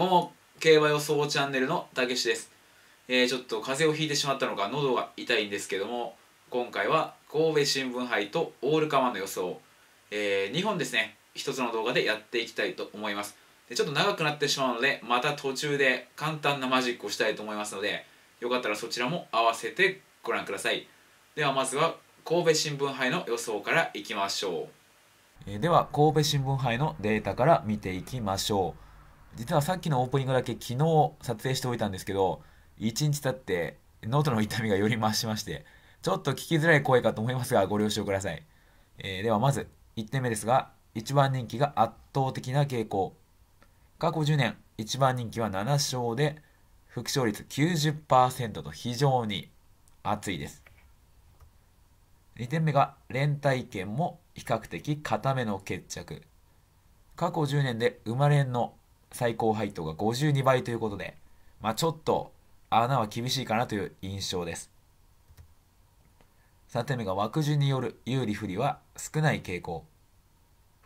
どうも競馬予想チャンネルのたけしです、えー、ちょっと風邪をひいてしまったのか喉が痛いんですけども今回は神戸新聞杯とオールカマの予想、えー、2本ですね1つの動画でやっていきたいと思いますでちょっと長くなってしまうのでまた途中で簡単なマジックをしたいと思いますのでよかったらそちらも合わせてご覧くださいではまずは神戸新聞杯の予想からいきましょう、えー、では神戸新聞杯のデータから見ていきましょう実はさっきのオープニングだけ昨日撮影しておいたんですけど1日経って喉の痛みがより増しましてちょっと聞きづらい声かと思いますがご了承ください、えー、ではまず1点目ですが1番人気が圧倒的な傾向過去10年1番人気は7勝で副勝率90%と非常に熱いです2点目が連帯権も比較的固めの決着過去10年で生まれんの最高配当が52倍ということで、まあ、ちょっと穴は厳しいかなという印象です。3点目が枠順による有利不利は少ない傾向。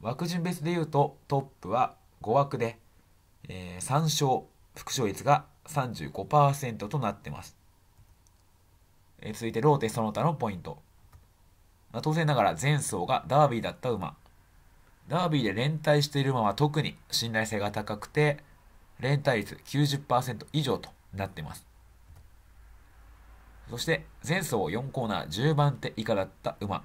枠順別で言うとトップは5枠で、えー、3勝、副勝率が35%となってます。えー、続いてローテその他のポイント。まあ、当然ながら前走がダービーだった馬。ダービーで連帯している馬は特に信頼性が高くて、連帯率90%以上となっています。そして、前走4コーナー10番手以下だった馬。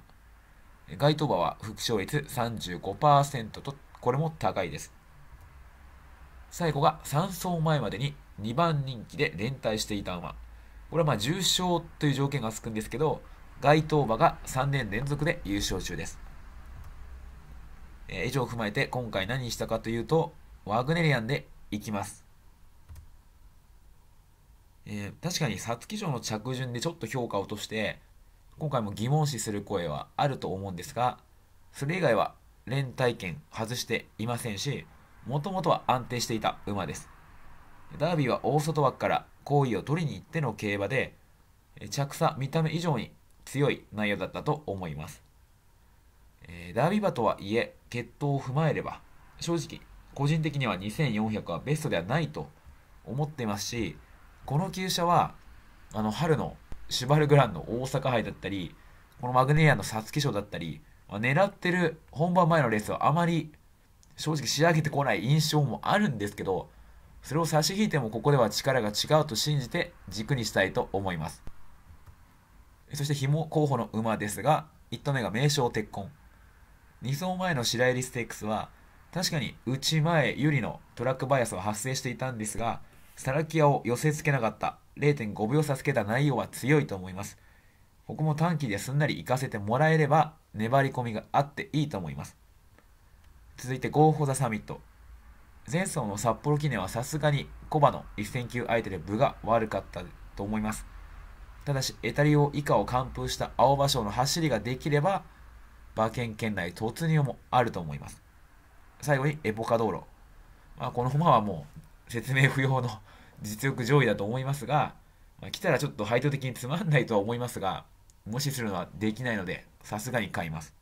該当馬は副勝率35%と、これも高いです。最後が3走前までに2番人気で連帯していた馬。これはまあ重賞という条件がつくんですけど、該当馬が3年連続で優勝中です。えー、以上を踏まえて今回何したかというと、ワグネリアンでいきます。えー、確かに皐月賞の着順でちょっと評価を落として、今回も疑問視する声はあると思うんですが、それ以外は連帯権外していませんし、もともとは安定していた馬です。ダービーは大外枠から好意を取りに行っての競馬で、着差見た目以上に強い内容だったと思います。えー、ダービー馬とはいえ、決闘を踏まえれば、正直、個人的には2400はベストではないと思っていますし、この旧車は、あの、春のシュバルグランの大阪杯だったり、このマグネリアの皐月賞だったり、狙ってる本番前のレースはあまり正直仕上げてこない印象もあるんですけど、それを差し引いてもここでは力が違うと信じて軸にしたいと思います。そして紐候補の馬ですが、1頭目が名将鉄痕。2走前の白百合ステークスは確かに内前有利のトラックバイアスは発生していたんですがサラキアを寄せつけなかった0.5秒差つけた内容は強いと思いますここも短期ですんなり行かせてもらえれば粘り込みがあっていいと思います続いてゴーホ o ザサミット前走の札幌記念はさすがにコバの0戦級相手で部が悪かったと思いますただしエタリオ以下を完封した青葉賞の走りができれば馬券圏内突入もあると思います。最後にエポカ道路。まあ、この馬は もう説明不要の 実力上位だと思いますが、まあ、来たらちょっと配当的につまんないとは思いますが、無視するのはできないので、さすがに買います。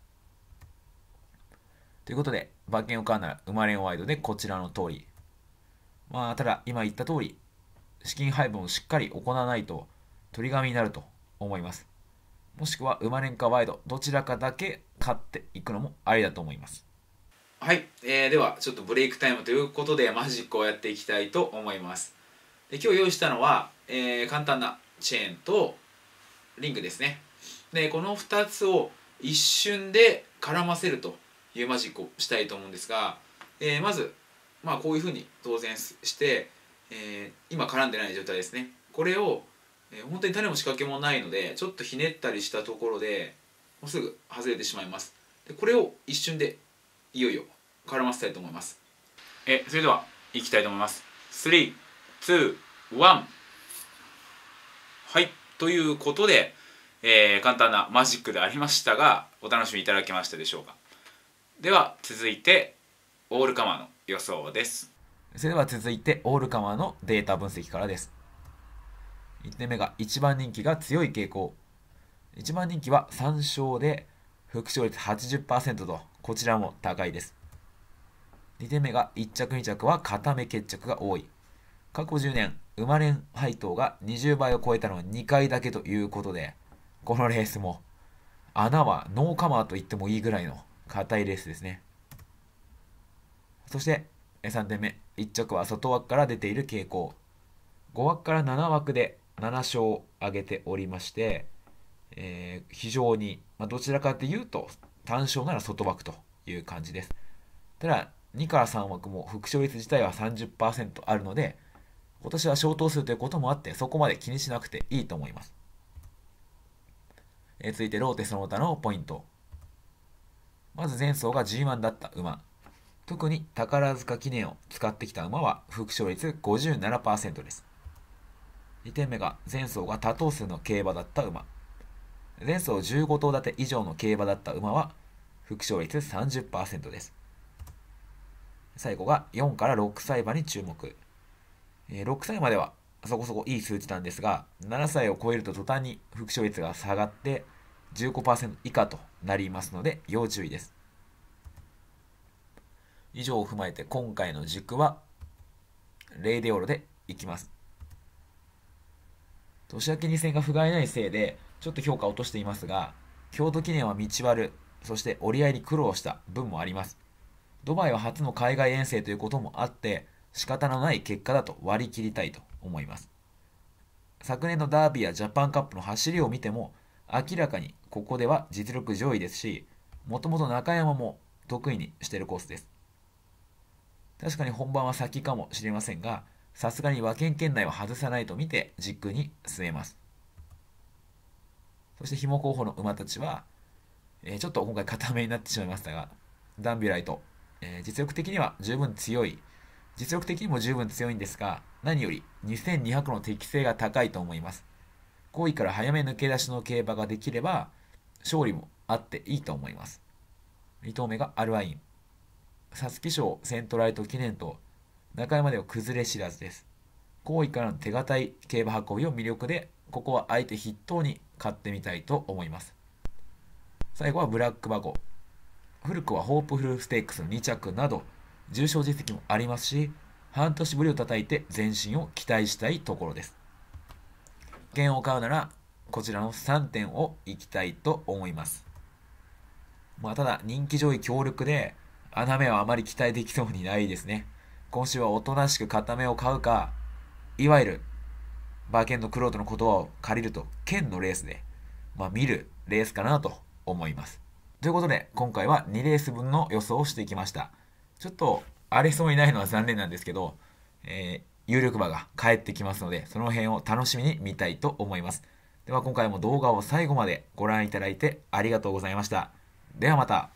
ということで、馬券を買うなら生まれんワイドでこちらの通り。まあ、ただ、今言った通り、資金配分をしっかり行わないと、取り紙になると思います。もしくは、生まれんかワイド、どちらかだけ買っていくのもありだと思いますはい、えー、ではちょっとブレイクタイムということでマジックをやっていきたいと思いますで今日用意したのは、えー、簡単なチェーンとリングですねでこの2つを一瞬で絡ませるというマジックをしたいと思うんですが、えー、まず、まあ、こういうふうに当然して、えー、今絡んでない状態ですねこれを、えー、本当に種も仕掛けもないのでちょっとひねったりしたところでもうすぐ外れてしまいますでこれを一瞬でいよいよ絡ませたいと思いますえそれではいきたいと思います321はいということで、えー、簡単なマジックでありましたがお楽しみいただけましたでしょうかでは続いてオールカマーの予想ですそれでは続いてオールカマーのデータ分析からです1点目が一番人気が強い傾向1番人気は3勝で副勝率80%とこちらも高いです2点目が1着2着は固め決着が多い過去10年れん配当が20倍を超えたのは2回だけということでこのレースも穴はノーカマーと言ってもいいぐらいの硬いレースですねそして3点目1着は外枠から出ている傾向5枠から7枠で7勝を挙げておりましてえー、非常に、まあ、どちらかというと単勝なら外枠という感じです。ただ2から3枠も副勝率自体は30%あるので今年は小頭数ということもあってそこまで気にしなくていいと思います。えー、続いてローテその他のポイント。まず前走が G1 だった馬。特に宝塚記念を使ってきた馬は副勝率57%です。2点目が前走が多頭数の競馬だった馬。前走15頭立て以上の競馬だった馬は副勝率30%です最後が4から6歳馬に注目6歳まではそこそこいい数値なんですが7歳を超えると途端に副勝率が下がって15%以下となりますので要注意です以上を踏まえて今回の軸はレイデオロでいきます年明けに戦が不甲斐ないせいでちょっと評価を落としていますが、京都記念は道悪、そして折り合いに苦労した分もあります。ドバイは初の海外遠征ということもあって、仕方のない結果だと割り切りたいと思います。昨年のダービーやジャパンカップの走りを見ても、明らかにここでは実力上位ですし、もともと中山も得意にしてるコースです。確かに本番は先かもしれませんが、さすがに和県圏内は外さないと見て軸に据えます。そして紐候補の馬たちは、えー、ちょっと今回固めになってしまいましたが、ダンビュライト、えー、実力的には十分強い、実力的にも十分強いんですが、何より2200の適性が高いと思います。5位から早め抜け出しの競馬ができれば、勝利もあっていいと思います。2投目がアルワイン。サスキ賞セントライト記念と、中山では崩れ知らずです。好位からの手堅い競馬運びを魅力でここはあえて筆頭に買ってみたいと思います最後はブラックバゴ古くはホープフルステークスの2着など重賞実績もありますし半年ぶりを叩いて前進を期待したいところです弦を買うならこちらの3点をいきたいと思いますまあ、ただ人気上位強力で穴目はあまり期待できそうにないですね今週はおとなしく片目を買うかいわゆるバーケンのクロートの言葉を借りると、剣のレースで、まあ、見るレースかなと思います。ということで、今回は2レース分の予想をしてきました。ちょっと、荒れそうにないのは残念なんですけど、えー、有力馬が帰ってきますので、その辺を楽しみに見たいと思います。では今回も動画を最後までご覧いただいてありがとうございました。ではまた。